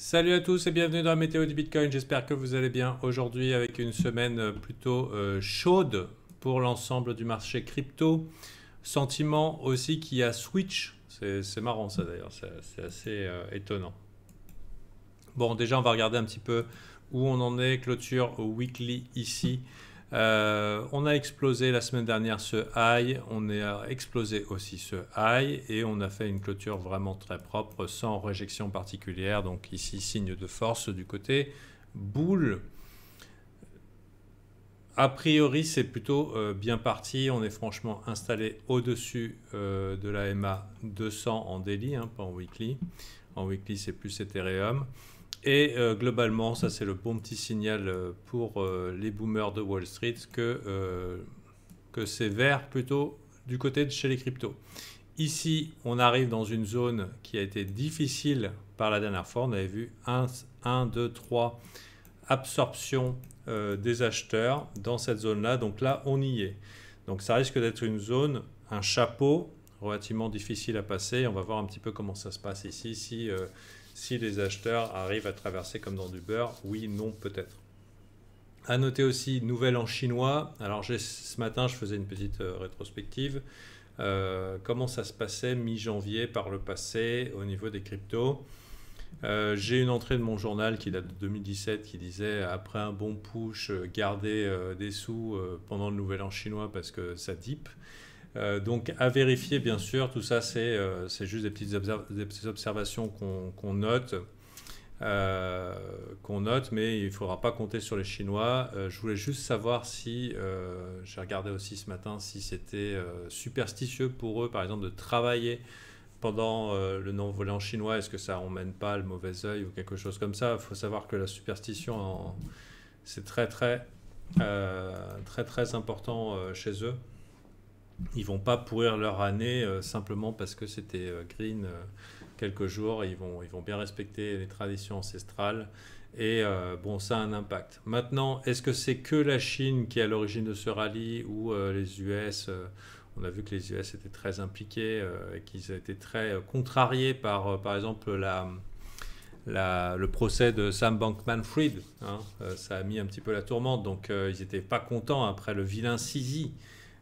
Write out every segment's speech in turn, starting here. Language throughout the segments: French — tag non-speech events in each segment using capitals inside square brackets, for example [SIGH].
Salut à tous et bienvenue dans la météo du Bitcoin. J'espère que vous allez bien aujourd'hui avec une semaine euh, plutôt euh, chaude pour l'ensemble du marché crypto. Sentiment aussi qu'il y a switch. C'est marrant ça d'ailleurs, c'est assez euh, étonnant. Bon, déjà on va regarder un petit peu où on en est. Clôture weekly ici. Euh, on a explosé la semaine dernière ce high, on a euh, explosé aussi ce high et on a fait une clôture vraiment très propre sans réjection particulière. Donc ici, signe de force du côté boule. A priori, c'est plutôt euh, bien parti. On est franchement installé au-dessus de la MA 200 en daily, hein, pas en weekly. En weekly, c'est plus Ethereum. Et euh, globalement, ça c'est le bon petit signal euh, pour euh, les boomers de Wall Street que, que c'est vert plutôt du côté de chez les cryptos. Ici, on arrive dans une zone qui a été difficile par la dernière fois. On avait vu 1, 1 2, 3 absorption des acheteurs dans cette zone-là. Donc là, on y est. Donc ça risque d'être une zone, un chapeau relativement difficile à passer. On va voir un petit peu comment ça se passe ici. Si, si les acheteurs arrivent à traverser comme dans du beurre Oui, non, peut-être. À noter aussi, nouvelle en chinois. Alors ce matin, je faisais une petite euh, rétrospective. Euh, comment ça se passait mi-janvier par le passé au niveau des cryptos euh, J'ai une entrée de mon journal qui date de 2017 qui disait après un bon push, garder des sous pendant le nouvel an chinois parce que ça dip. Euh, donc à vérifier bien sûr, tout ça c'est euh, juste des petites, petites observations qu'on note, euh, qu'on note, mais il ne faudra pas compter sur les Chinois. je voulais juste savoir si, j'ai regardé aussi ce matin, si c'était superstitieux pour eux par exemple de travailler pendant le non-volant chinois, est-ce que ça n'emmène pas le mauvais oeil ou quelque chose comme ça Il faut savoir que la superstition, c'est très très, très très important chez eux. Ils vont pas pourrir leur année euh, simplement parce que c'était euh, green euh, quelques jours. Ils vont, bien respecter les traditions ancestrales. Et bon, ça a un impact. Maintenant, est-ce que c'est que la Chine qui est à l'origine de ce rallye ou les US On a vu que les US étaient très impliqués et qu'ils étaient très contrariés par, par exemple, le procès de Sam Bankman-Fried. Hein, ça a mis un petit peu la tourmente. Donc, ils n'étaient pas contents après le vilain Sisi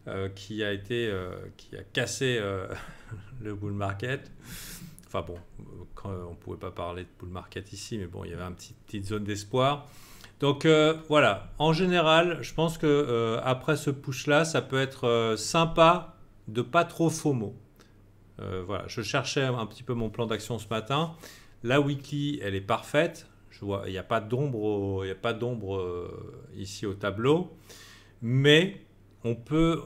euh, qui a été euh, qui a cassé euh, [LAUGHS] le bull market. Enfin bon, on ne pouvait pas parler de bull market ici, mais bon, il y avait une petite zone d'espoir. Donc voilà, en général, je pense que après ce push-là, ça peut être sympa de pas trop FOMO. voilà, je cherchais un petit peu mon plan d'action ce matin. La weekly, elle est parfaite. Je vois, il n'y a pas d'ombre, il a pas d'ombre ici au tableau. Mais on peut,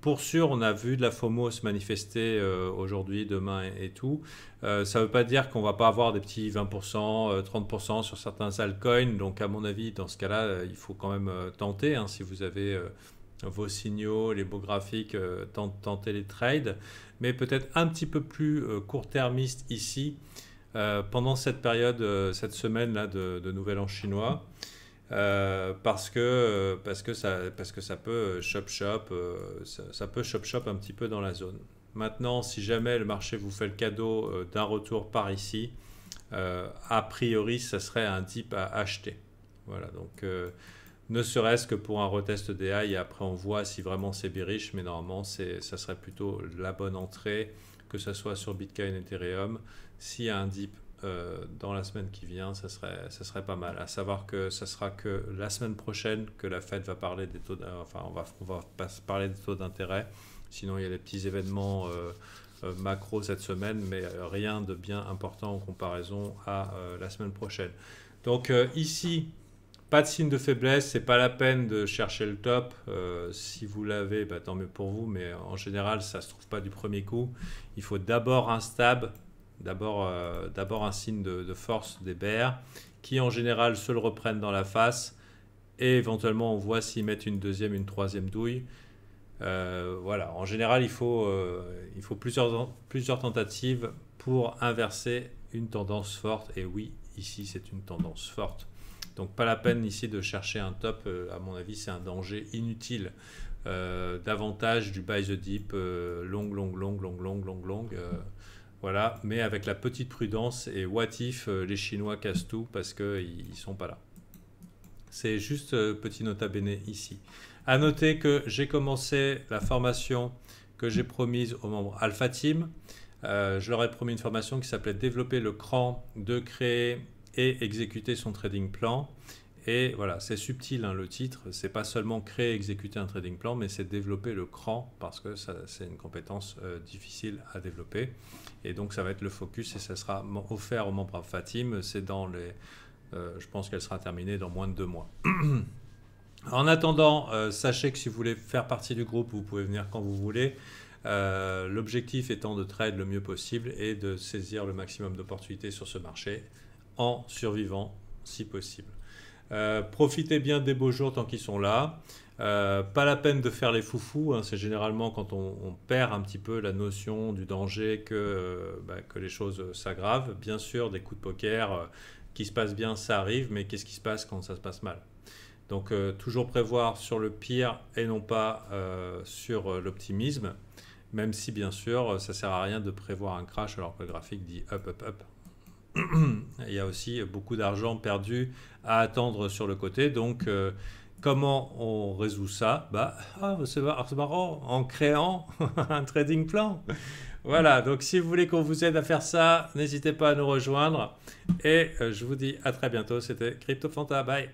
pour sûr, on a vu de la FOMO se manifester euh, aujourd'hui, demain et, tout. Euh, ça ne veut pas dire qu'on va pas avoir des petits 20%, 30% euh, sur certains altcoins. Donc, à mon avis, dans ce cas-là, il faut quand même tenter. Hein, si vous avez vos signaux, les beaux graphiques, tenter les trades. Mais peut-être un petit peu plus court-termiste ici, pendant cette période, cette semaine-là de, de Nouvel An chinois. Euh, parce que euh, parce que ça parce que ça peut shop shop euh, ça, peut shop shop un petit peu dans la zone. Maintenant, si jamais le marché vous fait le cadeau d'un retour par ici, a priori, ça serait un dip à acheter. Voilà, donc ne serait-ce que pour un retest des et après on voit si vraiment c'est bearish, mais normalement ça serait plutôt la bonne entrée, que ce soit sur Bitcoin, Ethereum, s'il y a un dip euh, dans la semaine qui vient, ça serait, ça serait pas mal. À savoir que ça sera que la semaine prochaine que la Fed va parler des taux, enfin on va, on parler des taux d'intérêt. Sinon, il y a les petits événements euh, euh, macro cette semaine, mais rien de bien important en comparaison à la semaine prochaine. Donc ici, pas de signe de faiblesse, c'est pas la peine de chercher le top. si vous l'avez, bah, tant mieux pour vous, mais en général, ça se trouve pas du premier coup. Il faut d'abord un stab D'abord, euh, d'abord un signe de, force des bears qui en général se le reprennent dans la face et éventuellement on voit s'ils mettent une deuxième, une troisième douille. Euh, voilà, en général il faut, euh, plusieurs, tentatives pour inverser une tendance forte et oui, ici c'est une tendance forte. Donc pas la peine ici de chercher un top, à mon avis c'est un danger inutile. davantage du buy the dip long, long, long, long, long, long, long voilà, mais avec la petite prudence et what if euh, les Chinois cassent tout parce qu'ils ne sont pas là. C'est juste euh, petit nota bene ici. À noter que j'ai commencé la formation que j'ai promise aux membres Alpha Team. Euh, je leur ai promis une formation qui s'appelait Développer le cran de créer et exécuter son trading plan. Et voilà, c'est subtil hein, le titre, c'est pas seulement créer et exécuter un trading plan, mais c'est développer le cran parce que c'est une compétence euh, difficile à développer. Et donc ça va être le focus et ça sera offert au membres Fatim. C'est dans les, euh, je pense qu'elle sera terminée dans moins de deux mois. [CLEARS THROAT] en attendant, euh, sachez que si vous voulez faire partie du groupe, vous pouvez venir quand vous voulez. L'objectif étant de trade le mieux possible et de saisir le maximum d'opportunités sur ce marché en survivant si possible. Euh, profitez bien des beaux jours tant qu'ils sont là. Euh, pas la peine de faire les foufous, hein. c'est généralement quand on, perd un petit peu la notion du danger que, euh, bah, les choses s'aggravent. Bien sûr, des coups de poker qui se passent bien, ça arrive, mais qu'est-ce qui se passe quand ça se passe mal Donc toujours prévoir sur le pire et non pas sur l'optimisme, même si bien sûr ça sert à rien de prévoir un crash alors que le graphique dit up, up, up, il y a aussi beaucoup d'argent perdu à attendre sur le côté. Donc, euh, comment on résout ça bah, ah, bah C'est marrant, en créant [LAUGHS] un trading plan. Voilà, donc si vous voulez qu'on vous aide à faire ça, n'hésitez pas à nous rejoindre. Et euh, je vous dis à très bientôt. C'était CryptoFanta. Bye.